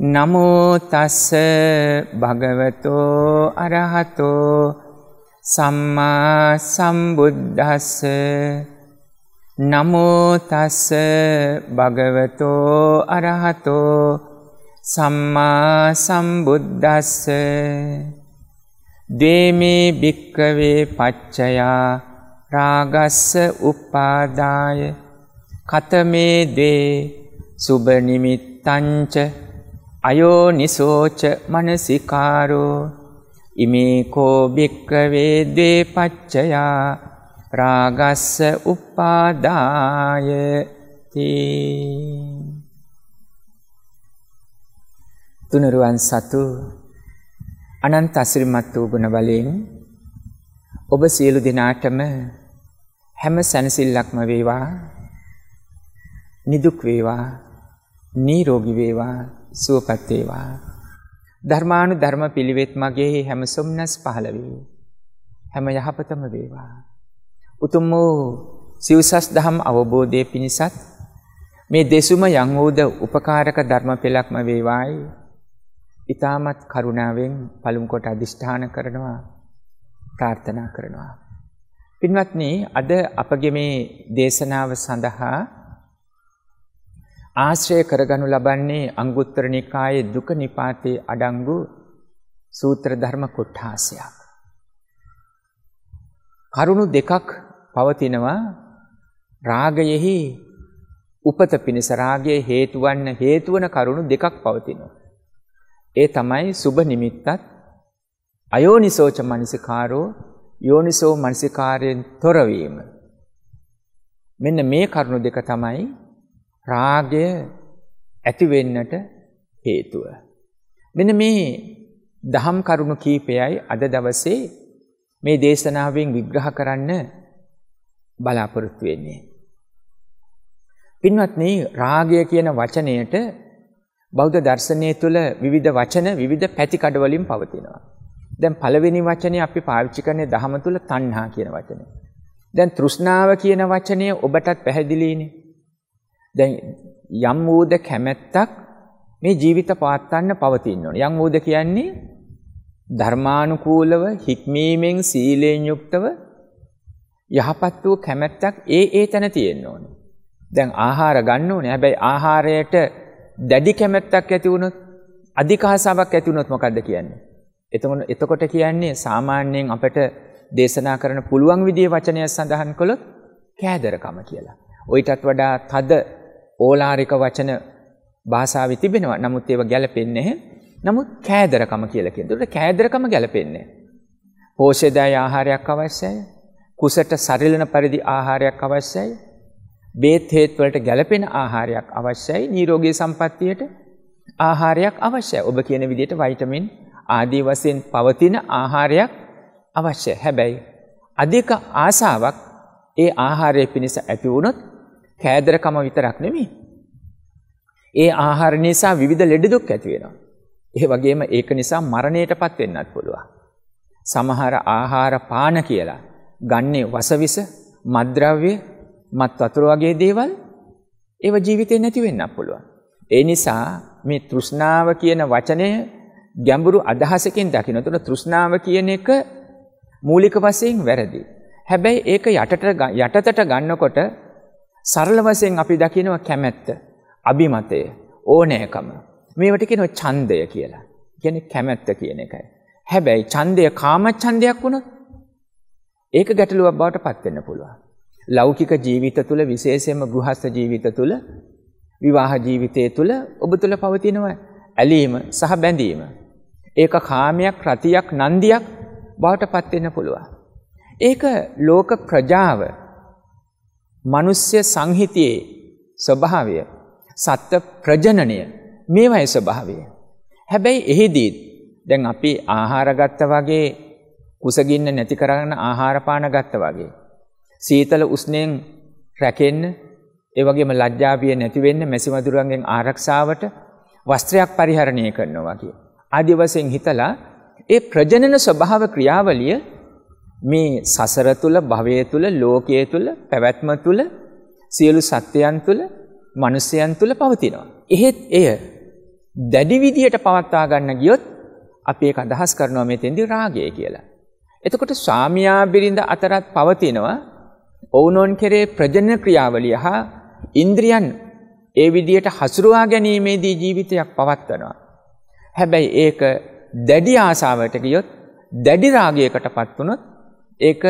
නමෝතස්ස භගවතෝ අරහතෝ සම්මා සම්බුද්ධස්ස නමෝතස්ස භගවතෝ අරහතෝ සම්මා සම්බුද්ධස්ස දේමේ භික්කවේ පච්චයා රාගස්ස උපාදාය කතමේ දේ සුබනිමිත්තංච අයෝනිසෝච මනසිකාරෝ ඉමේකෝ භික්කවේ දේපච්චයා රාගස්ස උපාදාය තුනරුවන් සතු අනන්ත අසිරිමත් වූ ගුණ බලයෙන් ඔබ සියලු දෙනාටම හැම සැනසිල්ලක්ම වේවා නිදුක් වේවා නිරෝගී වේවා සුවපත් වේවා. ධර්මානු ධර්ම පිළිවෙත් මගේ හැම සොම්නස් පහළ වේ. හැම යහපතම වේවා. උතුම් වූ සිව්සස් දහම් අවබෝධය පිණිසත් මේ දෙසුම යං වූද උපකාරක ධර්ම පෙළක්ම වේවායි. ඊ타මත් කරුණාවෙන් පළමු කොට අදිෂ්ඨාන කරනවා ප්‍රාර්ථනා කරනවා. පින්වත්නි අද අපගේ මේ දේශනාව සඳහා ආශ්‍රය කරගනු ලබන්නේ අංගුත්තර නිකායේ දුක නිපාතේ අඩංගු සූත්‍ර ධර්ම කොට්ඨාසයක්. කරුණු දෙකක් පවතිනවා රාගයෙහි උපත පිණිස රාගයේ හේතු වන්න හේතු වන කරුණු දෙකක් පවතිනවා. ඒ තමයි සුබ නිමිත්තත් අයෝනිසෝච මනසිකාරෝ යෝනිසෝ මනසිකාරයෙන් තොරවීම. මෙන්න මේ කරුණු දෙක තමයි රාගය ඇති වෙන්නට හේතුව. මෙන්න මේ දහම් කරුණු කීපයයි අද දවසේ මේ දේශනාවෙන් විග්‍රහ කරන්න බලාපොරොත්තු වෙන්නේ. පින්වත්නි රාගය කියන වචනයට බෞද්ධ දර්ශනය තුළ විවිධ වචන විවිධ පැතිකඩ වලින් පවතිනවා. දැන් පළවෙනි වචනේ අපි පාවිච්චි කරන්නේ දහම තුළ තණ්හා කියන වචනේ. දැන් තෘෂ්ණාව කියන වචනය ඔබටත් පැහැදිලිනේ. දැන් යම් වූද කැමැත්තක් මේ ජීවිත පාත්තන්න පවතින්න ඕනේ. යම් වූද කියන්නේ ධර්මානුකූලව හික්මීමෙන් සීලයෙන් යුක්තව යහපත් වූ කැමැත්තක් ඒ ඒ තැන තියෙන්න ඕනේ. දැන් ආහාර ගන්න ඕනේ. හැබැයි ආහාරයට දැඩි කැමැත්තක් ඇති වුණොත් අධික ආසාවක් ඇති වුණොත් මොකද්ද කියන්නේ? එතකොට එතකොට කියන්නේ සාමාන්‍යයෙන් අපට දේශනා කරන පුළුවන් විදිහේ වචනය සඳහන් කළොත් කෑදරකම කියලා. ඔයිටත් වඩා තද ඕලාරික වචන භාෂාව තිබෙනවා නමුත් ඒව ගැලපෙන්නේ නමුත් කෑදරකම කියලා කියන දුට කෑදරකම ගැලපෙන්නේ. පෝෂදාය ආහාරයක් අවශ්‍යයි කුසට සරිලන පරිදි ආහාරයක් අවශ්‍යයි බේත් හේත්වලට ගැලපෙන ආහාරයක් අවශ්‍යයි නීරෝගී සම්පත්තියට ආහාරයක් අවශ්‍යයි ඔබ කියන විදිහට වයිටමින් ආදී වශයෙන් පවතින ආහාරයක් අවශ්‍ය හැබැයි අධික ආසාවක් ඒ ආහාරය පිණිස ඇති වුණොත් කෑදරකම විතරක් නෙමෙයි. ඒ ආහාර නිසා විවිධ ලෙඩ දුක් ඇති වෙනවා. ඒ වගේම ඒක නිසා මරණයටපත් වෙන්නත් පුළුවන්. සමහර ආහාර පාන කියලා ගන්නේ වසවිස, මත්ද්‍රව්‍ය, මත් වතුර වගේ දේවල් ඒව ජීවිතේ නැති වෙන්නත් පුළුවන්. ඒ නිසා මේ තෘෂ්ණාව කියන වචනය ගැඹුරු අදහසකින් දකින්න. එතන තෘෂ්ණාව කියන එක මූලික වශයෙන් වැරදි. හැබැයි ඒක යටට යටතට ගන්නකොට සරල වශයෙන් අපි දකිනවා කැමැත්ත, අභිමතය, ඕනෑකම. මේවට කියනවා ඡන්දය කියලා. කියන්නේ කැමැත්ත කියන එකයි. හැබැයි ඡන්දය කාම ඡන්දයක් වුණොත් ඒක ගැටලුවක් බවට පත් වෙන්න පුළුවන්. ලෞකික ජීවිත තුල විශේෂයෙන්ම ගෘහස්ත ජීවිත තුල විවාහ ජීවිතය තුල ඔබ තුල පවතිනවා ඇලීම සහ බැඳීම. ඒක කාමයක්, රතියක්, නන්දියක් බවට පත් වෙන්න පුළුවන්. ඒක ලෝක ප්‍රජාව මනුස්්‍ය සංහිතයේ ස්වභාවය සත්ව ප්‍රජනනය මේවයි ස්වභාවය. හැබැයි එහිදීත් දැන් අපි ආහාරගත්ත වගේ කුසගින්න නැති කරගන්න ආහාරපාන ගත්ත වගේ. සීතල උස්නයෙන් රැකෙන්න ඒවගේම ලජ්ජාවිය නැතිවෙන්න මැසිමදුරුවන්ගෙන් ආරක්ෂාවට වස්ත්‍රයක් පරිහරණය කරනවා කිය. අධිවසයෙන් හිතලා ඒ ප්‍රජනන ස්වභාව ක්‍රියාවලිය මේ සසර තුල භවය තුල ලෝකය තුල පැවැත්ම තුල සියලු සත්‍යයන් තුල මිනිසයන් තුල පවතිනවා. එහෙත් එය දැඩි විදියට පවත්වා ගන්න ගියොත් අපි ඒක අදහස් කරනවා මෙතෙන්දී රාගය කියලා. එතකොට ස්වාමියා බිරිඳ අතරත් පවතිනවා ඔවුනොන් කෙරේ ප්‍රජනන ක්‍රියාවලිය හා ඉන්ද්‍රියන් ඒ විදියට හසුරුවා ගැනීමේදී ජීවිතයක් පවත්වනවා. හැබැයි ඒක දැඩි ආසාවට ගියොත් දැඩි රාගයකටපත් වුණොත් ඒක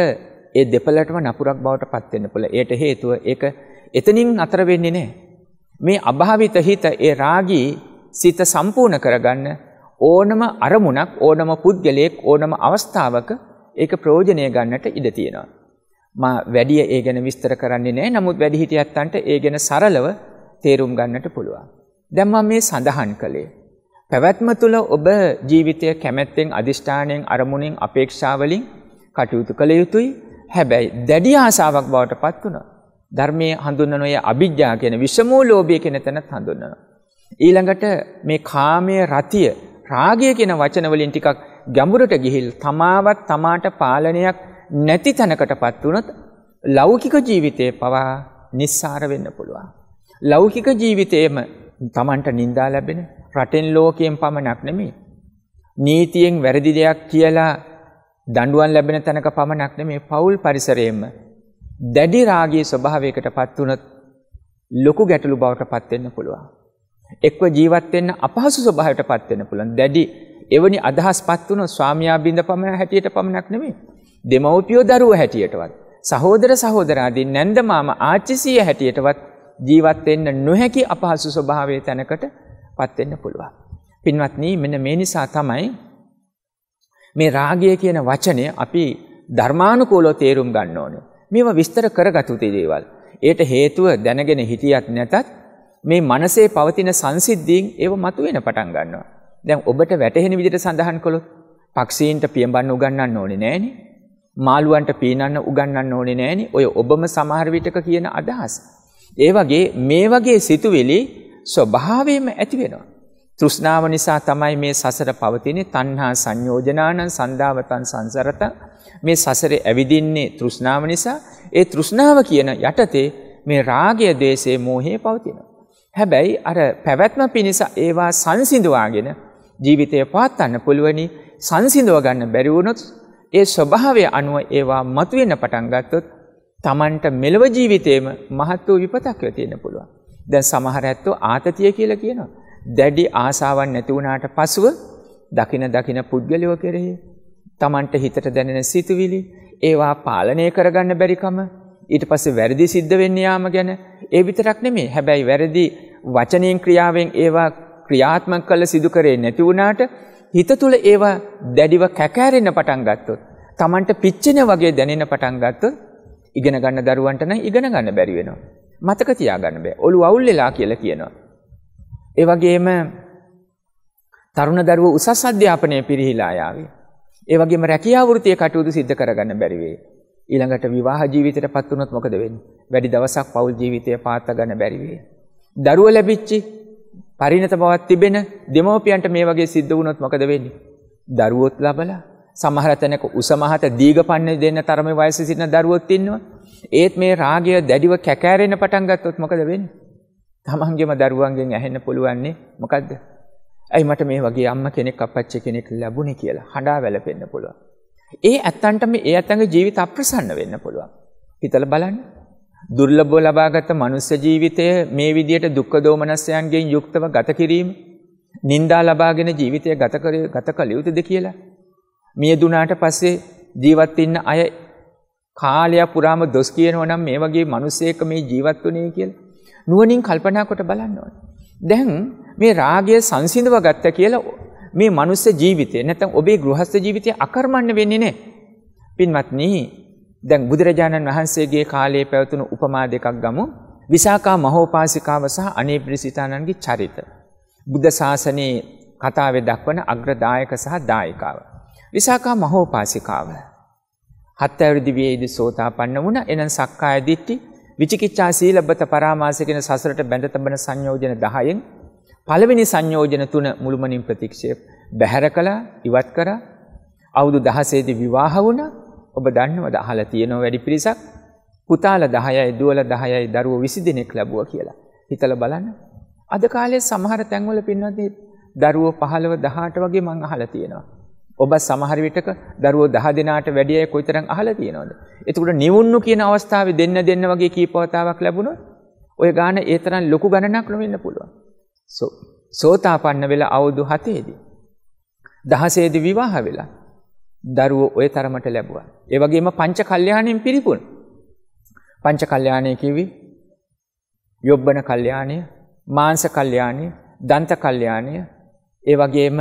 ඒ දෙපළටම නපුරක් බවට පත් වෙන්න පුළුවන්. ඒට හේතුව ඒක එතනින් අතර වෙන්නේ නැහැ. මේ අභාවිත හිත ඒ රාගී සිත සම්පූර්ණ කරගන්න ඕනම අරමුණක් ඕනම පුද්ගලයෙක් ඕනම අවස්ථාවක ඒක ප්‍රයෝජනය ගන්නට ඉඩ තියෙනවා. මා වැඩි ඒ ගැන විස්තර කරන්නේ නැහැ. නමුත් වැඩිහිටියන්ට ඒ ගැන සරලව තේරුම් ගන්නට පුළුවන්. දැන් මම මේ සඳහන් කළේ පැවැත්ම තුළ ඔබ ජීවිතය කැමැත්තෙන් අදිෂ්ඨාණයෙන් අරමුණෙන් අපේක්ෂාවලින් කටයුතු කළ යුතුයි හැබැයි දැඩි ආසාාවක් බවට පත් වුණ. ධර්මය හඳුන්නනොය අභිද්‍යා කියෙන විශමූ ලෝබය කෙන තැනත් හඳුන්නවා. ඊළඟට මේ කාමය රතිය රාගය කියෙන වචනවලින් ටිකක් ගැඹුරට ගිහිල් තමාවත් තමාට පාලනයක් නැති තැනකට පත් වනොත් ලෞකික ජීවිතය පවා නිස්සාර වෙන්න පුළුවන්. ලෞකික ජීවිතයේම තමන්ට නින්දා ලැබෙන රටෙන් ලෝකයෙන් පමණක් නෙමේ. නීතියෙන් වැරදි දෙයක් කියලා දඬුවම් ලැබෙන තැනක පමණක් නෙමේ පෞල් පරිසරයේම දැඩි රාගයේ ස්වභාවයකට පත් වුණොත් ලොකු ගැටලු බවට පත් වෙන්න පුළුවන්. එක්ව ජීවත් වෙන්න අපහසු ස්වභාවයකට පත් වෙන්න පුළුවන්. දැඩි එවැනි අදහස් පත් වුණොත් ස්වාමියා බින්ද පමණ හැටියට පමණක් නෙමෙයි. දෙමව්පියෝ දරුවෝ හැටියටවත් සහෝදර සහෝදරාදී නැන්ද මාම ආච්චිසිය හැටියටවත් ජීවත් වෙන්න නොහැකි අපහසු ස්වභාවයේ තැනකට පත් වෙන්න පුළුවන්. පින්වත්නි මෙන්න මේ නිසා තමයි මේ රාගය කියන වචනය අපි ධර්මානුකූලව තේරුම් ගන්න ඕනේ. මේව විස්තර කරගතු දේවල්. ඒට හේතුව දැනගෙන හිටියත් නැතත් මේ මනසේ පවතින සංසිද්ධීන් ඒව මතුවෙන පටන් ගන්නවා. දැන් ඔබට වැටහෙන විදිහට සඳහන් කළොත් පක්ෂීන්ට පියඹන්න උගන්වන්න ඕනේ නෑනේ. මාළුවන්ට පීනන්න උගන්වන්න ඕනේ නෑනේ. ඔය ඔබම සමහර විටක කියන අදහස්. ඒ වගේ මේ වගේ සිතුවිලි ස්වභාවයෙන්ම ඇති වෙනවා. තෘෂ්ණාව නිසා තමයි මේ සසර පවතින්නේ තණ්හා සංයෝජනානං සන්දාවතන් සංසරත මේ සසරේ ඇවිදින්නේ තෘෂ්ණාව නිසා ඒ තෘෂ්ණාව කියන යටතේ මේ රාගය දේශයේ මෝහය පවතිනවා. හැබැයි අර පැවැත්ම පිණිස ඒවා සංසිඳවාගෙන ජීවිතය පාත්තන්න පුළුවනි සංසිඳව ගන්න බැරිවුණොත් ඒ ස්වභාවය අනුව ඒවා මතුවෙන්න පටන් ගත්තොත් තමන්ට මෙලව ජීවිතේම මහත් වූ විපතක් වෙ තියෙන පුළුවන්. දැන් සමහර ඇත්තෝ ආතතිය කියලා කියනවා. දැඩි ආසාවන් නැති වුණාට පසුව දකින දකින පුද්ගලයෝ කෙරෙහි Tamanට හිතට දැනෙන සිතුවිලි ඒවා පාලනය කරගන්න බැරිකම ඊට පස්සේ වැරදි සිද්ධ වෙන්න යාම ගැන ඒ විතරක් නෙමෙයි හැබැයි වැරදි වචනෙන් ක්‍රියාවෙන් ඒවා ක්‍රියාත්මක කළ සිදු කරේ නැති වුණාට හිත තුළ ඒවා දැඩිව කැකෑරෙන්න පටන් ගත්තොත් Tamanට පිච්චෙන වගේ දැනෙන පටන් ගත්තොත් ඉගෙන ගන්න දරුවන්ට නම් ඉගෙන ගන්න බැරි වෙනවා මතක තියාගන්න බෑ ඔළුව අවුල් වෙලා කියලා කියනවා ඒ වගේම තරුණ දරුවෝ උසස් අධ්‍යාපනය පිරිහිලා යාවි. ඒ වගේම රැකියා වෘත්තිය කටයුතු සිද්ධ කරගන්න බැරි වෙයි. ඊළඟට විවාහ ජීවිතයටපත් වුණොත් මොකද වෙන්නේ? වැඩි දවසක් පවුල් ජීවිතය පාත්ත ගන්න බැරි වෙයි. දරුවෝ ලැබිච්චි පරිණත බවක් තිබෙන දෙමෝපියන්ට මේ වගේ සිද්ධ වුණොත් මොකද වෙන්නේ? දරුවොත් ලබලා සමහර තැනක උසමහත දීගපන්නේ දෙන්න තරමේ වයසේ සිටින දරුවොත් ඉන්නවා. ඒත් මේ රාගය දැඩිව කැකෑරෙන්න පටන් ගත්තොත් මොකද වෙන්නේ? තමන්ගේම දරුවන්ගෙන් ඇහෙන්න පුළුවන්නේ මොකද්ද? ඇයි මට මේ වගේ අම්මා කෙනෙක් අපච්චි කෙනෙක් ලැබුණේ කියලා හඬා වැළපෙන්න පුළුවන්. ඒ ඇත්තන්ට මේ ඒ ඇත්තන්ගේ ජීවිත අප්‍රසන්න වෙන්න පුළුවන්. හිතලා බලන්න. දුර්ලභව ලබාගත් මනුස්ස ජීවිතය මේ විදියට දුක්ඛ දෝමනස්යන්ගෙන් යුක්තව ගත කිරීම, නිന്ദා ලබාගෙන ජීවිතය ගත කර ගත කළ යුතුද කියලා. මිය දුනාට පස්සේ ජීවත් ඉන්න අය කාලය පුරාම දොස් කියනවා නම් මේ වගේ මිනිසෙක් මේ ජීවත් වුණේ කියලා. නුවණින් කල්පනා කොට බලන්න ඕනේ. දැන් මේ රාගය සංසිඳව ගත්ත කියලා මේ මනුස්ස ජීවිතය නැත්නම් ඔබේ ගෘහස්ත ජීවිතය අකර්මණ්‍ය වෙන්නේ නැහැ. පින්වත්නි, දැන් බුදුරජාණන් වහන්සේගේ කාලයේ පැවතුණු උපමා දෙකක් ගමු. විසාකා මහෝපාසිකාව සහ අනේප්‍රසිතානන්ගේ චරිත. බුද්ධ ශාසනයේ කතාවේ දක්වන අග්‍රදායක සහ දායකාව. විසාකා මහෝපාසිකාව හත් ඇවිරිදි වියේදී සෝතාපන්න වුණ එනම් සක්කාය දිට්ඨි විචිකිච්ඡා සීලබ්බත පරාමාස කියන සසරට බැඳ තබන සංයෝජන 10න් පළවෙනි සංයෝජන තුන මුළුමනින් ප්‍රතික්ෂේප බැහැර කළා ඉවත් කරා අවුරුදු 16 දී විවාහ වුණා ඔබ දන්නවද අහලා තියෙනව වැඩි පිරිසක් පුතාලා 10යි දුවල 10යි දරුවෝ 20 දෙනෙක් ලැබුවා කියලා හිතලා බලන්න අද කාලේ සමහර තැන්වල පින්වත්නි දරුවෝ 15 18 වගේ මං අහලා තියෙනවා ඔබ සමහර විටක දරුවෝ 10 දිනාට වැඩි අය කොයිතරම් අහලා තියෙනවද? එතකොට නිවුන්නු කියන අවස්ථාවේ දෙන්න දෙන්න වගේ කීපවතාවක් ලැබුණොත් ඔය ගාන ඒ තරම් ලොකු ගණනක් නොවෙන්න පුළුවන්. සෝතාපන්න වෙලා අවුරුදු 7ේදී 16ේදී විවාහ වෙලා දරුවෝ ඔය තරමට ලැබුවා. ඒ වගේම පංච කල්යාණයෙන් පිරිපුන්. පංච කල්යාණය කිවි යොබ්බන කල්යාණය, මාංශ කල්යාණය, දන්ත කල්යාණය, ඒ වගේම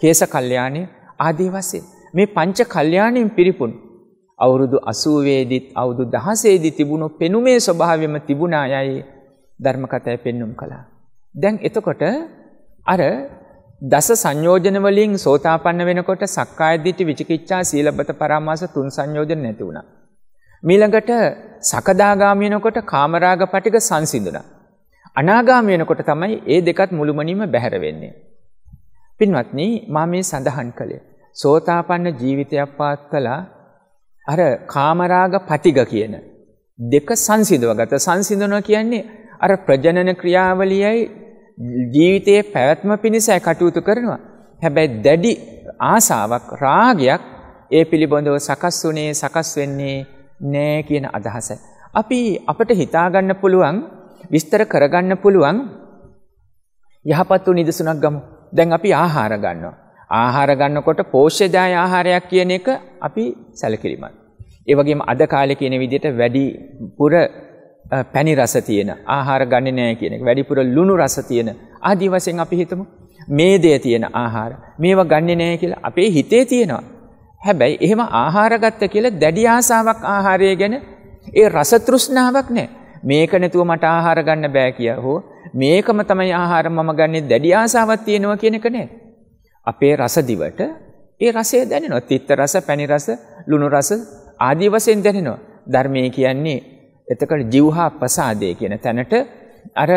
කේස කල්යාණය ආදී වසේ. මේ පංච කල්්‍යයානයෙන් පිරිපුන්. අවුරුදු අසූවේදිත් අවුදු දහසේදි තිබුණු පෙනුමේ ස්වභාවම තිබුණා යයි ධර්මකතය පෙන්නුම් කළා. දැන් එතකොට අර දස සංයෝජනවලින් සෝතාපන්න වෙනකොට සක්කායදිටි විචිකිච්ඡා සීලබත පරාමාස තුන් සංයෝජන නැති වුණා. මීළඟට සකදාගාමියනකොට කාමරාග පටික සංසිඳුණා. අනාගාමියනකොට තමයි ඒ දෙකත් මුළුමනින්ම බැහැර වෙන්නේ. පින්වත්නි මා මේ සඳහන් කළේ සෝතාපන්න ජීවිතයක් පාත් කළා අර කාමරාග පටිග කියන. දෙක සංසිදුව ගත සංසිඳනවා කියන්නේ අර ප්‍රජනන ක්‍රියාවලියයි ජීවිතයේ පැවැත්ම පිණිසයි කටයුතු කරනවා. හැබැයි දැඩි ආසාවක් රාගයක් ඒ පිළිබඳව සකස් වනේ සකස් වෙන්නේ නෑ කියන අදහස. අපි අපට හිතාගන්න පුළුවන් විස්තර කරගන්න පුළුවන් යහපත් වූ නිදසුනක් ගමු. දැන් අපි ආහාර ගන්නවා. ආහාර ගන්නකොට පෝෂ්‍යදාය ආහාරයක් කියන එක අපි සැලකිලිමත්. ඒ වගේම අද කාලේ කියන විදිහට වැඩිපුර පැණි රස තියෙන ආහාර ගන්නේ නැහැ කියන එක. වැඩිපුර ලුණු රස තියෙන ආදී වශයෙන් අපි හිතමු. මේදය තියෙන ආහාර මේවා ගන්නේ නැහැ කියලා අපේ හිතේ තියෙනවා. හැබැයි එහෙම ආහාර ගත්ත කියලා දැඩි ආසාවක් ආහාරය ගැන ඒ රස තෘෂ්ණාවක් නැහැ. මේක නැතුව මට ආහාර ගන්න බෑ කියලා හෝ මේකම තමයි ආහාර මම ගන්නේ දැඩි ආසාවක් තියෙනවා කියන එක නෑ. අපේ රසදිවට ඒ රසේ දැනෙනවා තිත්ත රස පැණි රස ලුණු රස ආදී වශයෙන් දැනෙනවා. ධර්මය කියන්නේ එතකට ජීවහා ප්‍රසාදය කියන තැනට අර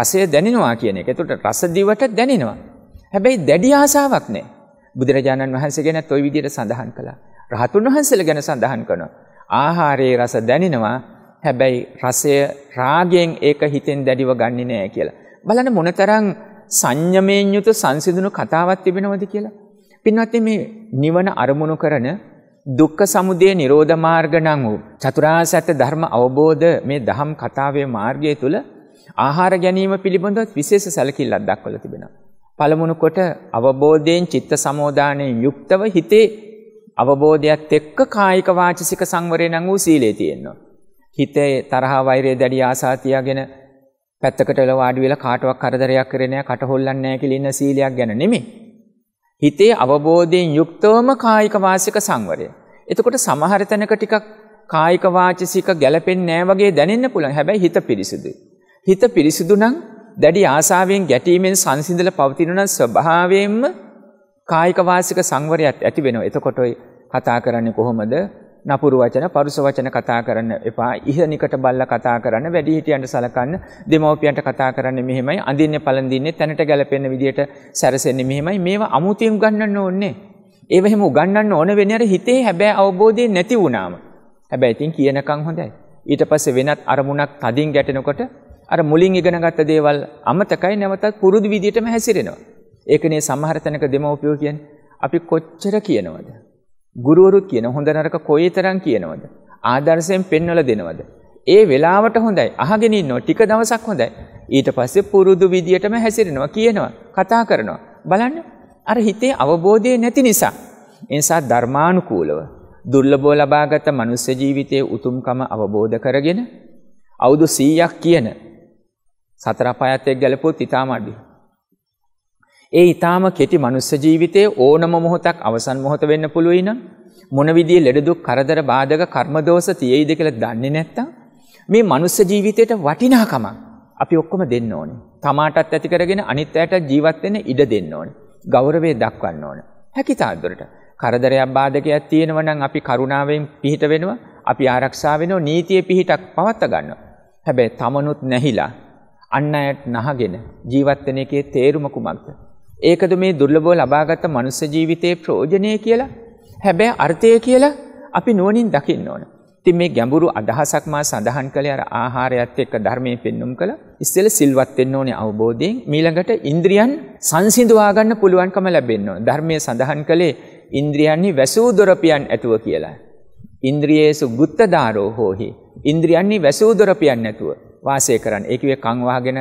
රසය දැනෙනවා කියන එක. එතකොට රසදිවට දැනෙනවා. හැබැයි දැඩි ආසාවක් නැහැ. බුදුරජාණන් වහන්සේ ගැන toy විදිහට සඳහන් කළා. රහතුන් වහන්සේලා ගැන සඳහන් කරනවා. ආහාරයේ රස දැනෙනවා. හැබැයි රසය රාගයෙන් ඒක හිතෙන් දැඩිව ගන්නෙ නෑ කියලා. බලන්න මොනතරම් සංයමයෙන් යුත සංසිඳුණු කතාවක් තිබෙනවද කියලා. පින්වත් මේ නිවන අරමුණු කරන දුක්ඛ සමුදය නිරෝධ මාර්ග නම් වූ චතුරාර්ය සත්‍ය ධර්ම අවබෝධ මේ දහම් කතාවේ මාර්ගය තුල ආහාර ගැනීම පිළිබඳව විශේෂ සැලකිල්ලක් දක්වලා තිබෙනවා. පළමුණු කොට අවබෝධයෙන් චිත්ත සමෝදානයෙන් යුක්තව හිතේ අවබෝධයත් එක්ක කායික වාචසික සංවරය නම් වූ සීලය තියෙනවා. හිතේ තරහා වෛරය දැඩි ආසා තියාගෙන පැත්තකට වෙලා වාඩි වෙලා කාටවත් කරදරයක් කරන්නේ නැහැ, කට හොල්ලන්නේ නැහැ කියලා ඉන්න සීලයක් ගැන නෙමෙයි. හිතේ අවබෝධයෙන් යුක්තවම කායික වාසික සංවරය. එතකොට සමහර තැනක ටිකක් කායික වාචික ගැළපෙන්නේ නැහැ වගේ දැනෙන්න පුළුවන්. හැබැයි හිත පිරිසිදුයි. හිත පිරිසිදු නම් දැඩි ආසාවෙන් ගැටීමෙන් සංසිඳලා පවතින නම් ස්වභාවයෙන්ම කායික වාසික සංවරයක් ඇති වෙනවා. එතකොට ඔය කතා කරන්නේ කොහොමද? නපුරු වචන පරුස වචන කතා කරන්න එපා ඉහනිකට බල්ල කතා කරන්න වැඩිහිටියන්ට සලකන්න දෙමව්පියන්ට කතා කරන්න මෙහෙමයි අඳින්න පළඳින්නේ තැනට ගැලපෙන විදියට සැරසෙන්නේ මෙහෙමයි මේවා අමුතියෙන් ගන්නන්න ඕනේ ඒ එහෙම උගන්නන්න ඕන වෙන අර හිතේ හැබැයි අවබෝධය නැති වුණාම හැබැයි ඉතින් කියනකම් හොඳයි ඊට පස්සේ වෙනත් අරමුණක් තදින් ගැටෙනකොට අර මුලින් ඉගෙනගත්ත දේවල් අමතකයි නැවතත් පුරුදු විදියටම හැසිරෙනවා ඒකනේ සමහර තැනක දෙමව්පියෝ කියන්නේ අපි කොච්චර කියනවද ගුරුවරුත් කියන හොඳ නරක කොයිතරම් කියනවද? ආදර්ශයෙන් පෙන්වලා දෙනවද? ඒ වෙලාවට හොඳයි. අහගෙන ඉන්නවා ටික දවසක් හොඳයි. ඊට පස්සේ පුරුදු විදියටම හැසිරෙනවා කියනවා. කතා කරනවා. බලන්න අර හිතේ අවබෝධය නැති නිසා. එනිසා ධර්මානුකූලව දුර්ලභව ලබාගත මනුෂ්‍ය ජීවිතයේ උතුම්කම අවබෝධ කරගෙන අවුරුදු 100ක් කියන සතර පහත් එක් ගැලපුවොත් ඊටම අඩුයි. ඒ ඊටාම කෙටි මනුස්ස ජීවිතයේ ඕනම මොහොතක් අවසන් මොහොත වෙන්න පුළුවන් නම් මොන විදිහේ ලෙඩ දුක් කරදර බාධක කර්ම දෝෂ තියෙයිද කියලා දන්නේ නැත්තම් මේ මනුස්ස ජීවිතයට වටිනාකම අපි ඔක්කොම දෙන්න ඕනේ. තමාටත් ඇති කරගෙන අනිත් අයට ජීවත් වෙන්න ඉඩ දෙන්න ඕනේ. ගෞරවය දක්වන්න ඕනේ. හැකිතාක් දුරට කරදරයක් බාධකයක් තියෙනවා නම් අපි කරුණාවෙන් පිහිට වෙනවා. අපි ආරක්ෂා වෙනවා නීතියේ පිහිටක් පවත්වා ගන්නවා. හැබැයි තමනුත් නැහිලා අන් අයට නැහගෙන ජීවත් වෙන එකේ තේරුම කුමක්ද? ඒකද මේ දුර්ලබෝ ලබාගත්ත මනුස්ස ජීවිතයේ ප්‍රෝජනය කියලා හැබැයි අර්ථය කියලා අපි නුවනින් දකින්න ඕන. ඉතින් මේ ගැඹුරු අදහසක් මා සඳහන් කළේ අර ආහාරයත් එක්ක ධර්මයේ පෙන්눔 කළ ඉස්සෙල් සිල්වත් වෙන්න ඕනේ අවබෝධයෙන් මීළඟට ඉන්ද්‍රියන් සංසිඳවා ගන්න පුළුවන්කම ලැබෙන්න ඕන. ධර්මයේ සඳහන් කළේ ඉන්ද්‍රියන්නේ වැසූ දොරපියන් ඇතුව කියලා. ඉන්ද්‍රියේසු ගුත්තදාරෝ හෝහි. ඉන්ද්‍රියන්නේ වැසූ දොරපියන් නැතුව වාසය කරන්න. ඒ කිව්වේ කන් වහගෙන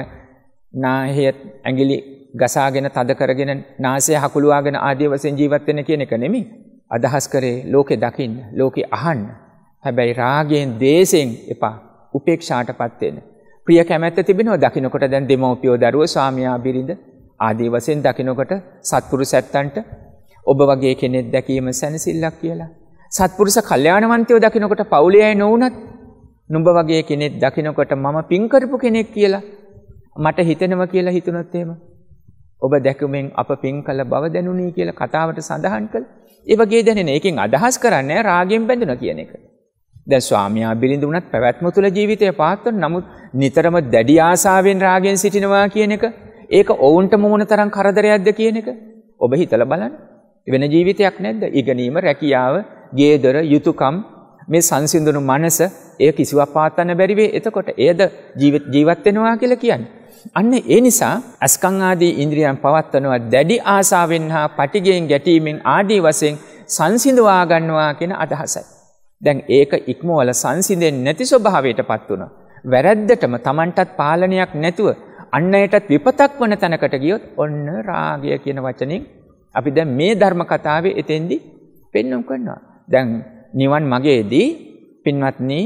නාහය ඇඟිලි ගසාගෙන තද කරගෙන නාසය හකුළුවාගෙන ආදී වශයෙන් ජීවත් වෙන කියන එක නෙමෙයි. අදහස් කරේ ලෝකේ දකින්න, ලෝකේ අහන්න. හැබැයි රාගයෙන්, දේසෙන් එපා. උපේක්ෂාටපත් වෙන. ප්‍රිය කැමැත්ත තිබෙනවා දකින්නකොට දැන් දෙමව්පියෝ දරුවෝ ස්වාමියා බිරිඳ ආදී වශයෙන් දකින්නකොට සත්පුරුෂයන්ට ඔබ වගේ කෙනෙක් දැකීම සැනසෙල්ලක් කියලා. සත්පුරුෂ කල්යාණවන්තයෝ දකින්නකොට පවුලේ අය නොවුනත් නුඹ වගේ කෙනෙක් දකිනකොට මම පින් කරපු කෙනෙක් කියලා මට හිතෙනවා කියලා හිතුනොත් එහෙම ඔබ දැකුමෙන් අප පින් කළ බව දැනුණී කියලා කතාවට සඳහන් කළ ඒ වගේ දැනෙන එකෙන් අදහස් කරන්නේ රාගෙන් බැඳුන කියන එක. දැන් ස්වාමියා බිරිඳ වුණත් පැවැත්ම තුළ ජීවිතය පාත්වන නමුත් නිතරම දැඩි ආසාවෙන් රාගෙන් සිටිනවා කියන එක ඒක ඔවුන්ට මොන තරම් කරදරයක්ද කියන එක ඔබ හිතලා බලන්න. වෙන ජීවිතයක් නැද්ද? ඉගෙනීම, රැකියාව, ගේදොර, යුතුයකම් මේ සංසිඳුණු මනස එය කිසිවක් පාත්තන්න බැරි වෙයි. එතකොට එයද ජීවත් වෙනවා කියලා කියන්නේ. අන්න ඒ නිසා ඇස්කං ආදී ඉන්ද්‍රියන් පවත්වනවා දැඩි ආසාවෙන් හා පටිගයෙන් ගැටීමෙන් ආදී වශයෙන් සංසිඳවා ගන්නවා කියන අදහසයි. දැන් ඒක ඉක්මවල සංසිඳෙන්නේ නැති ස්වභාවයටපත් වුණා. වැරද්දටම Tamanටත් පාලනයක් නැතුව අන්න අයටත් විපතක් වන තැනකට ගියොත් ඔන්න රාගය කියන වචنين අපි දැන් මේ ධර්ම කතාවේ එතෙන්දි පෙන්වන්න කරනවා. දැන් නිවන් මගේදී පින්වත්නි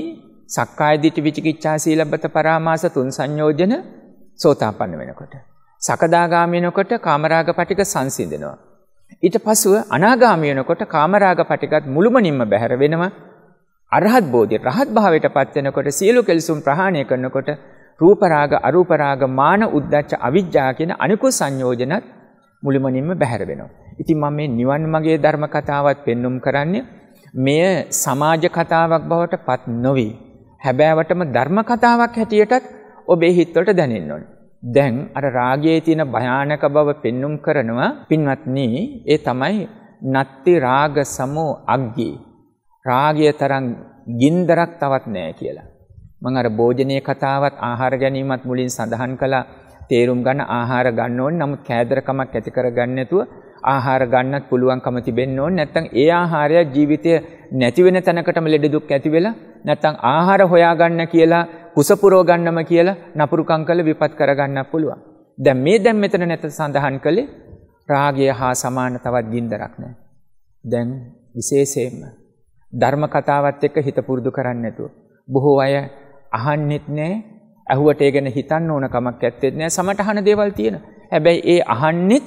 සක්කාය දිට්ඨි විචිකිච්ඡා සීලබ්බත පරාමාස තුන් සංයෝජන සෝතාපන්න වෙනකොට. සකදාගාමියනකොට කාමරාග පටික සංසිඳෙනවා. ඊට පසුව අනාගාමියනකොට කාමරාග පටිකත් මුළුමනින්ම බැහැර වෙනවා. අරහත් බෝධිය රහත් භාවයට පත්වෙනකොට සියලු කෙලසුම් ප්‍රහාණය කරනකොට රූපරාග අරූපරාග මාන උද්දච්ච අවිජ්ජා කියන අනිකුත් සංයෝජනත් මුළුමනින්ම බැහැර වෙනවා. ඉතින් මම මේ නිවන් මගේ ධර්ම කතාවත් පෙන්눔 කරන්නේ මෙය සමාජ කතාවක් බවට පත් නොවේ. හැබෑවටම ධර්ම කතාවක් හැටියටත් ඔබේ හිත්වලට දැනෙන්න ඕනේ. දැන් අර රාගයේ තියෙන භයානක බව පෙන්눔 කරනවා පින්වත්නි ඒ තමයි නත්ති රාග සමෝ අග්ගී රාගය තරම් ගින්දරක් තවත් නැහැ කියලා. මම අර භෝජනයේ කතාවත් ආහාර ගැනීමත් මුලින් සඳහන් කළා. තේරුම් ගන්න ආහාර ගන්න ඕනේ. නමුත් කෑදරකමක් ඇති කරගන්න නැතුව ආහාර ගන්නත් පුළුවන්කම තිබෙන්න ඕනේ. නැත්නම් ඒ ආහාරය ජීවිතය නැති වෙන තැනකටම ලෙඩ දුක් ඇති වෙලා නැත්නම් ආහාර හොයාගන්න කියලා කුසපුරෝගන්නම කියල නපුරුකං කල විපත් කරගන්න පුළුවන්. දැම් මේ දැම් මෙතන නැත සඳහන් කළේ රාගය හා සමාන තවත් ගින්දරක් නෑ. දැන් විශේෂයෙන්ම. ධර්ම කතාවත් එක්ක හිත පුරුදු කරන්නතු. බොහෝ අය අහන්නෙත් නෑ ඇහුවට ඒගෙන හිතන්න ඕන කමක් ඇත්තෙත් නෑ සමටහන දේවල් තියෙන. හැබැයි ඒ අහන්නෙත්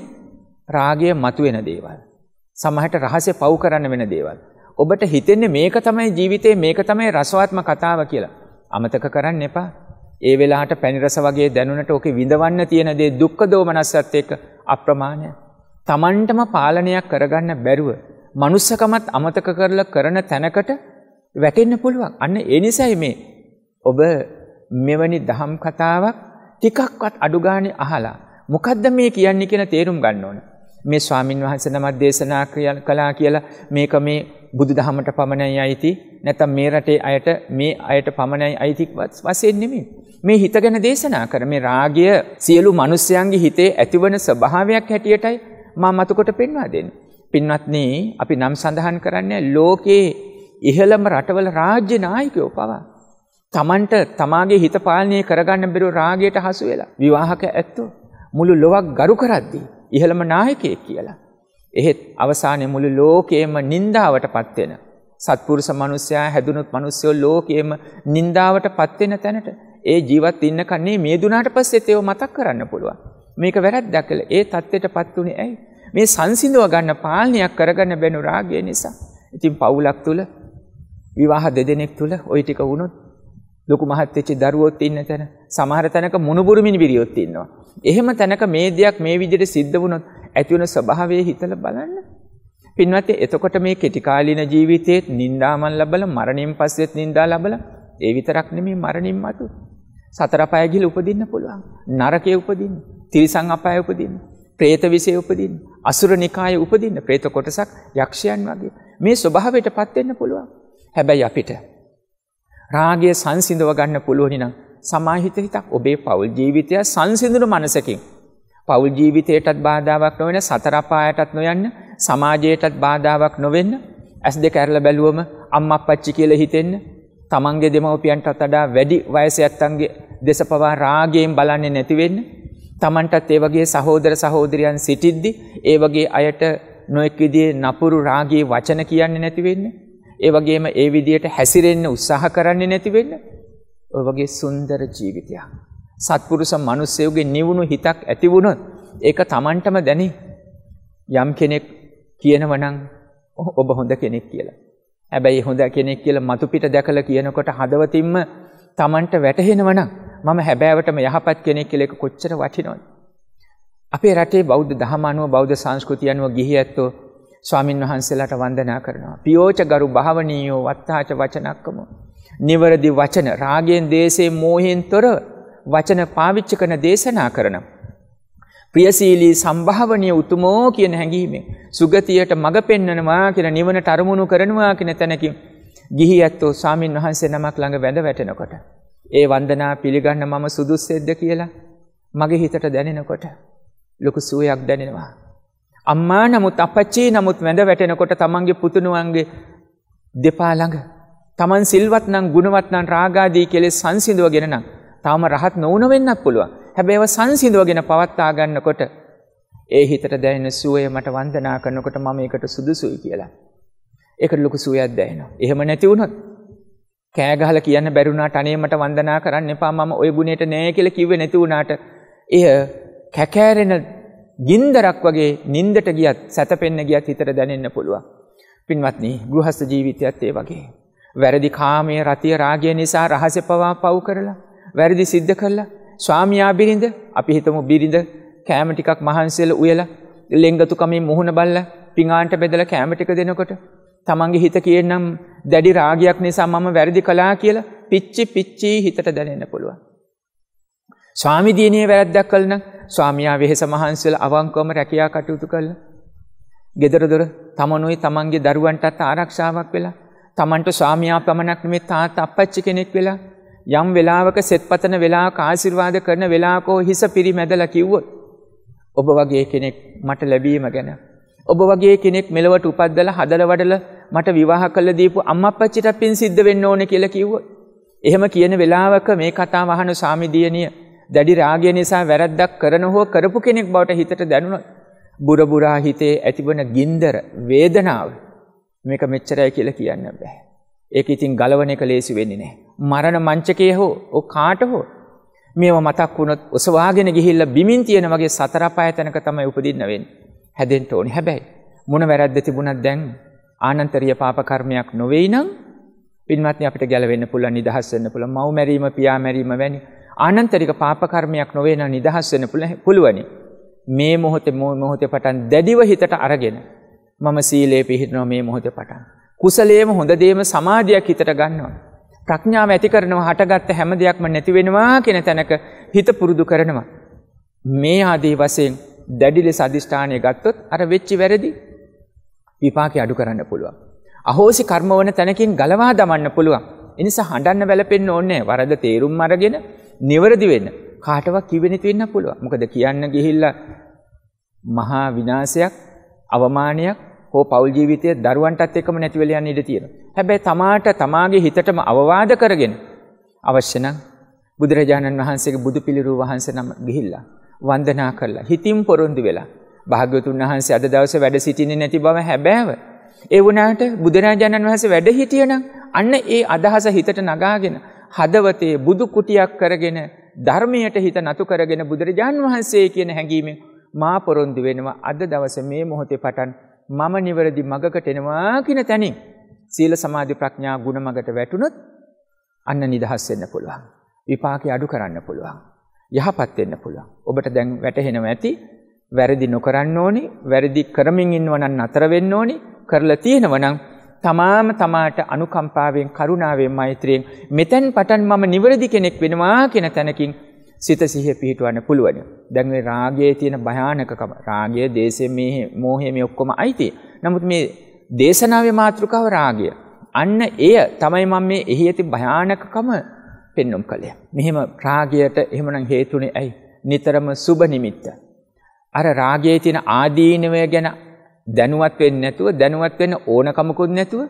රාගය මතුවෙන දේවල්. සමහට රහසේ පව් කරන්න වෙන දේවල්. ඔබට හිතෙන්නේ මේක තමයි ජීවිතේ මේක තමයි රසවත්ම කතාව කියලා. අමතක කරන්න එපා. ඒ වෙලාට පැනිරස වගේ දැනුනට ඕකේ විඳවන්න තියෙන දේ දුක්ඛ දෝමනස්සත් එක්ක අප්‍රමාණය. Tamanටම පාලනයක් කරගන්න බැරුව මනුස්සකමත් අමතක කරලා කරන තැනකට වැටෙන්න පුළුවන්. අන්න ඒ නිසයි මේ ඔබ මෙවැනි දහම් කතාවක් ටිකක්වත් අඩු ගානේ අහලා මොකද්ද මේ කියන්නේ කියලා තේරුම් ගන්න ඕනේ. මේ ස්වාමින් වහන්සේ නමක් දේශනා කළා කියලා මේක මේ බුදු දහමට පමණයි අයිති නැතම් මේ රටේ අයට මේ අයට පමණයි අයිති වසයෙන් නෙමි. මේ හිත ගැන දේශනා කර මේ රාගය සියලු මනුස්්‍යයන්ගේ හිතේ ඇතිවන ස්වභාවයක් හැටියටයි මා මතුකොට පෙන්වා දෙන්න. පින්වත්නේ අපි නම් සඳහන් කරන්න ලෝකයේ ඉහළම රටවල රාජ්‍ය නායකයෝ පවා. තමන්ට තමාගේ හිත පාලනය කරගන්න බෙරු රාගයට හසු වෙලා විවාහක ඇත්තෝ මුළු ලොවක් ගරු කරද්දී. ඉහළම නායකයෙක් කියලා. එහෙත් අවසානය මුළු ලෝකයේම නින්දාවට පත්වෙන. සත්පුරුෂ මනුස්්‍යයා හැදුනුත් මනුස්්‍යයෝ ලෝකයේම නින්දාවට පත්වෙන තැනට ඒ ජීවත් ඉන්න කන්නේ මේ දුනාට පස්සේ තයෝ මතක් කරන්න පුළුවන්. මේක වැරැත් දැකල ඒ තත්ත්වයට පත්වුණේ ඇයි. මේ සංසිඳුව ගන්න පාලනයක් කරගන්න බැනු රාගය නිසා. ඉතින් පවුලක් තුළ විවාහ දෙදෙනෙක් තුළ ඔයිටික වුණොත් ලොකු මහත් වෙච්ච දරුවොත් ඉන්න තැන සමහර තැනක මුණුබුරු මිනිබිරියොත් ඉන්නවා. එහෙම තැනක මේ දෙයක් මේ විදිහට සිද්ධ වුණොත් ඇති වෙන ස්වභාවය හිතලා බලන්න. පින්වත් එතකොට මේ කෙටි කාලීන ජීවිතයේ නිന്ദාමන් ලැබලා මරණයෙන් පස්සෙත් නිന്ദා ලැබලා ඒ විතරක් නෙමෙයි මරණින් මතු සතර පාය ගිහලා උපදින්න පුළුවන්. නරකයේ උපදින්න, තිරිසන් අපායේ උපදින්න, പ്രേත විසේ උපදින්න, අසුර නිකායේ උපදින්න, പ്രേත කොටසක් යක්ෂයන් වගේ. මේ ස්වභාවයටපත් වෙන්න පුළුවන්. හැබැයි අපිට රාගය සංසිඳව ගන්න පුළුවනි නම් සමාහිත හිතක් ඔබේ පවුල් ජීවිතය සංසිඳුණු මනසකින්. පවුල් ජීවිතයටත් බාධාවක් නොවෙන සතරපායටත් නොයන්න සමාජයටත් බාධාවක් නොවෙන්න ඇස් දෙක ඇරල බැලුවම අම්ම පච්චි කියල හිතෙන්න තමන්ගේ දෙමවපියන්ට අතඩා වැඩි වයස ඇත්තන්ගේ දෙස පවා රාගයෙන් බලන්නේ නැතිවෙන්න තමන්ටත් ඒ වගේ සහෝදර සහෝදරයන් සිටිද්දි ඒ වගේ අයට නොෙක් විදිේ නපුරු රාගේ වචන කියන්නේ නැතිවෙන්නේ ඒ වගේම ඒ විදියට හැසිරෙන්න උත්සාහ කරන්නේ නැතිවෙන්න ඔය වගේ සුන්දර ජීවිතයක්. සත්පුරුස මනුස්සයෝගේ නිවුණු හිතක් ඇතිවුණොත් ඒක තමන්ටම දැනේ යම් කෙනෙක් කියනවනං ඔබ හොඳ කෙනෙක් කියලා. ඇබැයි හොඳ කෙනෙක් කියල මතුපිට දැකල කියනකොට හදවතින්ම තමන්ට වැටහෙනවන මම හැබෑවටම යහපත් කෙනෙක් කෙලෙක කොච්චර වටිනොයි. අපේ රටේ බෞද්ධ දහමනුව බෞද්ධ සංස්කෘතියන්ව ගිහි ඇත්තෝ ස්වාමින් වහන්සේලාට වන්දනා කරනවා. පියෝච ගරු භාවනීයෝ වත්තාච වචනක්කම. නිවරදි වචන රාගෙන් දේශේ මෝහෙන් තොර වචන පාවිච්චි කරන දේශනා කරන. ප්‍රියසීලී සම්භාවනය උතුමෝ කියන හැඟීමෙන්. සුගතියට මඟ පෙන්නනවා කියෙන නිවනට අරමුණු කරනවා කියෙන තැනකින්. ගිහි ඇත්තෝ ස්වාමීන් වහන්සේ නමක් ළඟ වැඳ වැටෙනකොට. ඒ වන්දනා පිළිගන්න මම සුදුස්සෙද්ද කියලා. මගේ හිතට දැනෙනකොට. ලොකු සුවයක් දැනෙනවා. අම්මා නමුත් අපච්චේ නමුත් වැඳ වැටෙනකොට තමන්ගේ පුතුණුවන්ගේ දෙපා ළඟ. තමන් සිල්වත් නම් ගුණවත් නම් රාගාදී කෙලෙස් සංසිඳුවගෙන නම් තාම රහත් නොවුන වෙන්නත් පුළුවන්. හැබැයි ඒව සංසිඳුවගෙන පවත්වා ගන්නකොට ඒ හිතට දැනෙන සුවය මට වන්දනා කරනකොට මම ඒකට සුදුසුයි කියලා. ඒකට ලොකු සුවයක් දැනෙනවා. එහෙම නැති වුණොත් කෑ ගහලා කියන්න බැරි වුණාට අනේ මට වන්දනා කරන්න එපා මම ওই ගුණයට නෑ කියලා කිව්වේ නැති වුණාට එය කැකෑරෙන ගින්දරක් වගේ නින්දට ගියත් සැතපෙන්න්න ගියත් හිතර දැනෙන්න්න පුළුව. පින්වත්නි ගෘහස්ත ජීවිතයත් ඒ වගේ. වැරදි කාමය රතිය රාගය නිසා රහස පවා පව් කරලා. වැරදි සිද්ධ කරලා ස්වාමයා බිරිඳ අපි හිතමු බිරිඳ කෑමටිකක් මහන්සේල උයල ලෙංගතුකමින් මුහුණ බල්ල පිඟාන්ට බෙදල කෑමටික දෙනකොට. තමන්ගේ හිත කියනම් දැඩි රාගයක් නිසා මම වැරදි කලා කියලා පිච්චි පිච්චී හිතට දැනෙන්න පුළුවන්. ස්වාමිදීනයේ වැරද්දක් කළන ස්වාමයා වෙහෙස මහන්සල අවංකෝම රැකයා කටයුතු කළ. ගෙදරදොර තමනුයි තමන්ගේ දරුවන්ටත් ආරක්ෂාවක් වෙලා තමන්ට ස්වාමයා පමණක් මේ තාත් අපච්චි කෙනෙක් වෙලා යම් වෙලාවක සෙත්පතන වෙලා කාසිර්වාද කරන වෙලාකෝ හිස පිරි මැදල කිව්වොත්. ඔබ වගේ කෙනෙක් මට ලැබීම ගැන. ඔබ වගේ කෙනෙක් මෙලවට උපද්දල හදල වඩල මට විවාහ කල දීපු අම්මපච්චිට පින් සිද්ධ වෙන්න ඕන කියලා කිව්ව. එහෙම කියන වෙලාවක මේ කතා වහන සාමිදියනිය දැඩි රාගය නිසා වැරද්දක් කරන හෝ කරපු කෙනෙක් බවට හිතට දැනුණොත් බුරබුරා හිතේ ඇතිවන ගින්දර වේදනාව මේක මෙච්චරයි කියලා කියන්න බෑ. ඒක ඉතින් ගලවන එක ලේසි වෙන්නේ නැහැ. මරණ මංචකයේ හෝ ඔ කාට හෝ මේව මතක් වුණොත් ඔසවාගෙන ගිහිල්ලා බිමින් තියෙන වගේ සතර පායතනක තමයි උපදින්න වෙන්නේ. හැදෙන්න ඕනේ. හැබැයි මොන වැරද්ද තිබුණත් දැන් ආනන්තරීය පාප කර්මයක් නොවේයි නම් පින්වත්නි අපිට ගැලවෙන්න පුළුවන් නිදහස් වෙන්න පුළුවන් මව් මැරීම පියා මැරීම වැනි ආනන්තරික පාපකර්මයක් නොවේ නම් නිදහස් වෙන පුළුවනි. මේ මොහොතේ මොහොතේ පටන් දැඩිව හිතට අරගෙන මම සීලේ පිහිටනවා මේ මොහොතේ පටන්. කුසලයේම හොඳ දේම සමාධියක් හිතට ගන්නවා. ප්‍රඥාව ඇති කරනවා හටගත්ත හැම දෙයක්ම නැති වෙනවා කියන තැනක හිත පුරුදු කරනවා. මේ ආදී වශයෙන් දැඩි ලෙස අදිෂ්ඨානය ගත්තොත් අර වෙච්චි වැරදි විපාකේ අඩු කරන්න පුළුවන්. අහෝසි කර්ම වන තැනකින් ගලවා දමන්න පුළුවන්. එනිසා හඬන්න වැළපෙන්න ඕනේ වරද තේරුම් අරගෙන නිවැරදි වෙන්න කාටවත් කිවෙනතු වෙන්න පුළුවන්. මොකද කියන්න ගිහිල්ලා මහා විනාශයක් අවමානයක් හෝ පෞල් ජීවිතයේ දරුවන්ටත් එකම නැති වෙලා යන ඉඩ තියෙනවා. හැබැයි තමාට තමාගේ හිතටම අවවාද කරගෙන අවශ්‍ය නම් බුදුරජාණන් වහන්සේගේ බුදු පිළිරුව වහන්සේ නම ගිහිල්ලා වන්දනා කරලා හිතින් පොරොන්දු වෙලා භාග්‍යවතුන් වහන්සේ අද දවසේ වැඩ සිටින්නේ නැති බව හැබෑව. ඒ වුණාට බුදුරජාණන් වහන්සේ වැඩ හිටියනම් අන්න ඒ අදහස හිතට නගාගෙන හදවතේ බුදු කුටියක් කරගෙන ධර්මයට හිත නතු කරගෙන බුදුරජාන් වහන්සේ කියන හැඟීමෙන් මා පොරොන්දු වෙනවා අද දවස මේ මොහොතේ පටන් මම නිවැරදි මගකට එනවා කියන තැනින් සීල සමාධි ප්‍රඥා ගුණ මගට වැටුණොත් අන්න නිදහස් වෙන්න පුළුවන්. විපාකේ අඩු කරන්න පුළුවන්. යහපත් වෙන්න පුළුවන්. ඔබට දැන් වැටහෙනවා ඇති වැරදි නොකරන්න ඕනි, වැරදි කරමින් ඉන්නව නම් නතර වෙන්න ඕනි, කරලා තියෙනව නම් තමාම තමාට අනුකම්පාවෙන් කරුණාවෙන් මෛත්‍රයෙන් මෙතැන් පටන් මම නිවැරදි කෙනෙක් වෙනවා කෙන තැනකින් සිත සිහ පිහිටුවන්න පුළුවන. දැන්වේ රාගයේ තියෙන භයානකකම රාගය දේශය මෝහය මේ ඔක්කොම අයිති. නමුත් මේ දේශනාව මාතෘකාව රාගය. අන්න එය තමයි මම මේ එහි ඇති භයානකකම පෙන්නුම් කළේ. මෙහෙම රාගයට එහෙමනම් හේතුනේ ඇයි. නිතරම සුබ නිමිත්ත. අර රාගයේ තියෙන ආදීනවය ගැන දැනුවත් වෙන්නේ නැතුව දැනුවත් වෙන්න ඕනකමකුත් නැතුව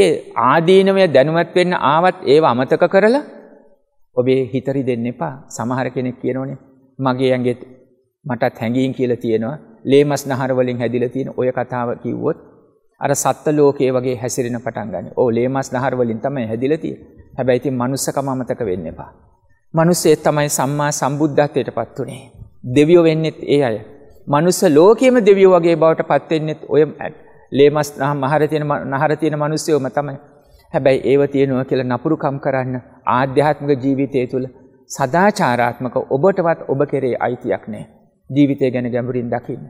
ඒ ආදීනමය දැනුවත් වෙන්න ආවත් ඒව අමතක කරලා ඔබේ හිතරි දෙන්න එපා. සමහර කෙනෙක් කියනෝනේ මගේ ඇඟෙත් මටත් හැඟීම් කියලා තියෙනවා. ලේමස් නහර වලින් හැදිලා තියෙන ඔය කතාව කිව්වොත් අර සත්ත්ව ලෝකයේ වගේ හැසිරෙන පටන් ගන්න. ඕ ලේමස් නහර වලින් තමයි හැදිලා තියෙන්නේ. හැබැයි ඉතින් මනුස්සකම අමතක වෙන්න එපා. මිනිස්සේ තමයි සම්මා සම්බුද්ධත්වයට පත් උනේ. දෙවියෝ වෙන්නේත් ඒ අය. මනුස්ස ලෝකයේම දෙවියෝ වගේ බවට පත් වෙන්නෙත් ඔය ලේමස් නහර තියෙන නහර තියෙන මිනිස්සුයෝම තමයි. හැබැයි ඒව තියෙනවා කියලා නපුරුකම් කරන්න ආධ්‍යාත්මික ජීවිතය තුළ සදාචාරාත්මක ඔබටවත් ඔබ කෙරේ අයිතියක් නෑ. ජීවිතය ගැන ගැඹුරින් දකින්න.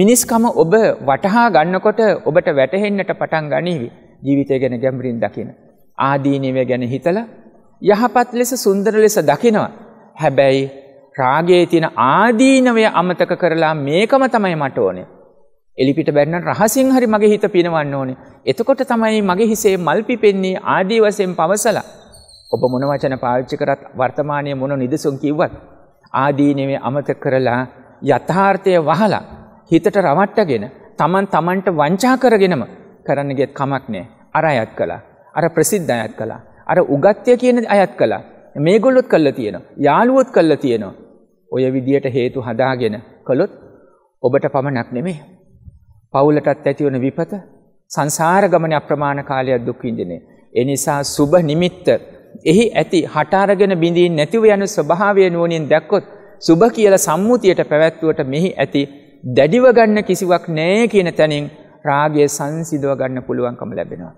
මිනිස්කම ඔබ වටහා ගන්නකොට ඔබට වැටහෙන්නට පටන් ගනීවි ජීවිතය ගැන ගැඹුරින් දකින. ආදීනීවය ගැන හිතල යහපත් ලෙස සුන්දර ලෙස දකිනවා. හැබැයි රාගයේ තියෙන ආදීනවය අමතක කරලා මේකම තමයි මට ඕනේ. එලිපිට බැන්න රහසින් හරි මගේ හිත පිනවන්න ඕනේ. එතකොට තමයි මගේ හිසේ මල් පිපෙන්නේ ආදී වශයෙන් පවසලා. ඔබ මොන වචන පාවිච්චි කරත් වර්තමානයේ මොන නිදසුන් කිව්වත් ආදීනවේ අමතක කරලා යථාර්ථය වහලා හිතට රවට්ටගෙන Taman Tamanට වංචා කරගෙනම කරන්න ගියත් කමක් නැහැ. අර අයත් කළා. අර ප්‍රසිද්ධ අයත් කළා. අර උගත්ය කියන අයත් කළා. මේගොල්ලොත් කළා තියෙනවා. යාළුවොත් කළා තියෙනවා. ඔය විදියට හේතු හදාගෙන කළොත් ඔබට පමණක් නෙමේ. පවුලටත් ඇතිවන විපත සංසාර ගමන අප්‍රමාණ කාලයක් දුක් විඳිනේ. ඒ නිසා සුබ නිමිත්ත එහි ඇති හටාරගෙන බිඳින් නැතිව යන ස්වභාවය නුවණින් දැක්කොත් සුබ කියලා සම්මුතියට පැවැත්වුවට මෙහි ඇති දැඩිව ගන්න කිසිවක් නැහැ කියන තැනින් රාගය සංසිඳව ගන්න පුළුවන්කම ලැබෙනවා.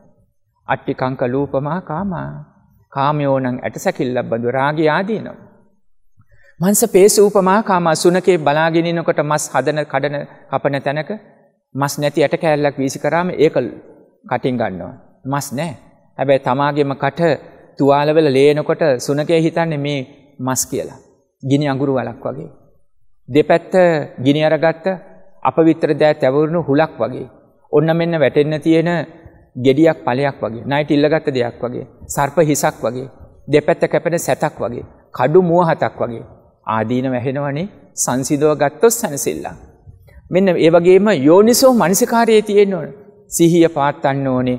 අට්ටිකංක ලූපමා කාමා කාමයෝනං ඇටසැකිල්ලක් බඳු රාගය ආදීනවා. මංස පේසූපමා කාම සුනකේ බලාගෙනනකොට මස් හදන කඩන කපන තැනක මස් නැති ඇට කෑල්ලක් වීසි කරාම ඒකල් කටින් ගන්නවා. මස් නෑ. හැබැයි තමාගේම කට තුවාලවල ලේනකොට සුනකය හිතන්නේ මේ මස් කියලා. ගිනි අඟුරු වලක් වගේ. දෙපැත්ත ගිනි අරගත්ත අප විතර දෑ තැවරුණු හුලක් වගේ. ඔන්න මෙන්න වැටෙන්න තියෙන ගෙඩියක් පලයක් වගේ නයිට ඉල්ලගත්ත දෙයක් වගේ සර්ප හිසක් වගේ දෙපැත්ත කැපෙන සැතක් වගේ කඩු මුවහතක් වගේ ආදීන වැහෙනවනේ සංසිදව ගත්තොත් සැනසෙල්ලා. මෙන්න ඒ වගේම යෝනිසෝ මනසිකාරයේ තියෙන්න ඕන. සිහිය පාත්තන්න ඕනේ.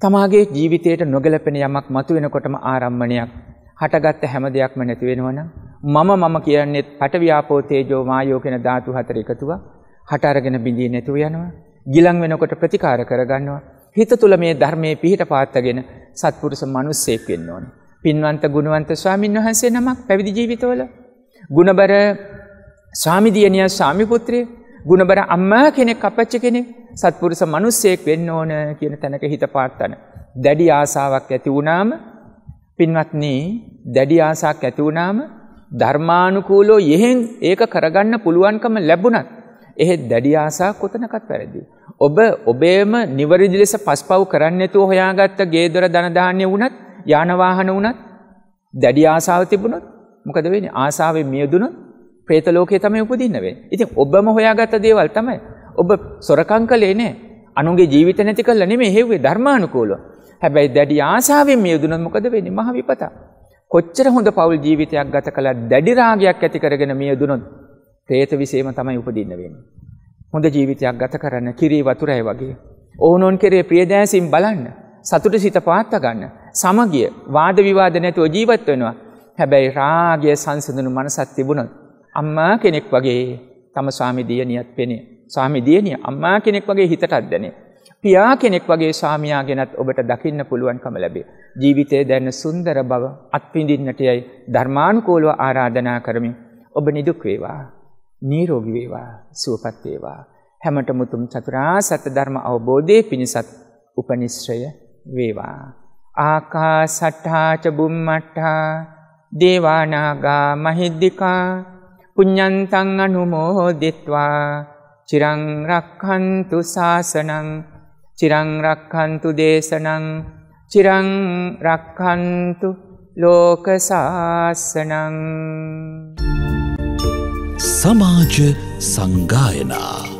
තමාගේ ජීවිතයට නොගැලපෙන යමක් මතු වෙනකොටම ආරම්මණයක් හටගත්ත හැම දෙයක්ම නැති වෙනවනම් මම මම කියන්නේ පටවියාපෝ තේජෝ වායෝ කියන ධාතු හතර එකතුව හට අරගෙන බිඳී නැතුව යනවා. ගිලන් වෙනකොට ප්‍රතිකාර කරගන්නවා. හිත තුල මේ ධර්මයේ පිහිට පාත්තගෙන සත්පුරුෂ මිනිස්සෙක් වෙන්න ඕනේ. පින්වන්ත ගුණුවන්ත ස්වාමීන් වහන්සේ නමක් පැවිදි ජීවිතවල. ගුණබර ස්වාමිදියනය ස්වාමිපුත්‍රය ගුණබර අම්මා කෙනෙක් කපච්ච කෙනෙක් සත්පුරුස මනුස්සයෙක් වෙන්න ඕන කියන තැනක හිත පාත්තන. දැඩි ආසාවක් ඇති වුණාම පින්වත්න්නේ දැඩි ආසාක් ඇති වුණාම ධර්මානුකූලෝ යෙහෙන් ඒක කරගන්න පුළුවන්කම ලැබුණත් එහෙත් දැඩි ආසා කොතනකත් වැරදි. ඔබ ඔබේම නිවරදි ලෙස පස් පව් කරන්නතු හොයාගත්ත ගේදොර දනධාන්‍ය වුණත් යානවාහන වනත් දැඩි ආසාාව තිබුණොත් මොකද වෙන ආසාාවෙන් මියදුනොත් ප්‍රේතලෝකය තමයි උපදින්නවේ. ඉතින් ඔබම හොයාගත දේවල් තමයි. ඔබ සොරකං කලේ නෑ අනුගේ ජීවිත නැති කල නෙමේ හෙවේ ධර්මානුකූල. හැබැයි දැඩි ආසාාවෙන් මියදුනොත් මොකද වෙනි මහ විපතා. කොච්චර හොඳ පවල් ජීවිතයක් ගත කළ දැඩිරාගයක් ඇති කරගෙන මියදුනොත් ප්‍රේත විසේම තමයි උපදින්න වෙන. හොඳ ජීවිතයක් ගත කරන්න කිරී වතුරයි වගේ. ඕනොන් කෙරේ ප්‍රියදෑසිම් බලන්න සතුට සිත පාත්ත ගන්න සමගිය වාද විවාද නැතුව ජීවත් වෙනවා. හැබැයි රාගය සංසඳනු මනසත් තිබුණොත්. අම්මා කෙනෙක් වගේ තම ස්වාමිදියනියත් පෙනේ. ස්වාමිදියනිය අම්මා කෙනෙක් වගේ හිතටත් දැනේ. පියා කෙනෙක් වගේ ස්වාමයා ගෙනත් ඔබට දකින්න පුළුවන්කම ලැබේ. ජීවිතය දැන්න සුන්දර බව අත්විඳින්නටයයි ධර්මානුකූලව ආරාධනා කරමින් ඔබ නිදුක් වේවා. නීරෝගි වේවා සුවපත් වේවා. හැමට මුතුම් චතුරා සත්‍ය ධර්ම අවබෝධය පිණිසත් උපනිශ්‍රය වේවා. ආකා සට්හාච බුම්මට්හා දේවානාගා මහිද්දිකා පුඤ්ඥන්තං අනුමෝහෝ දෙත්වා චිරංරක්හන්තු ශාසනං චිරංරක්හන්තු දේශනං චිරංරක්හන්තු ලෝකසාසනං සමාජ සංගායනා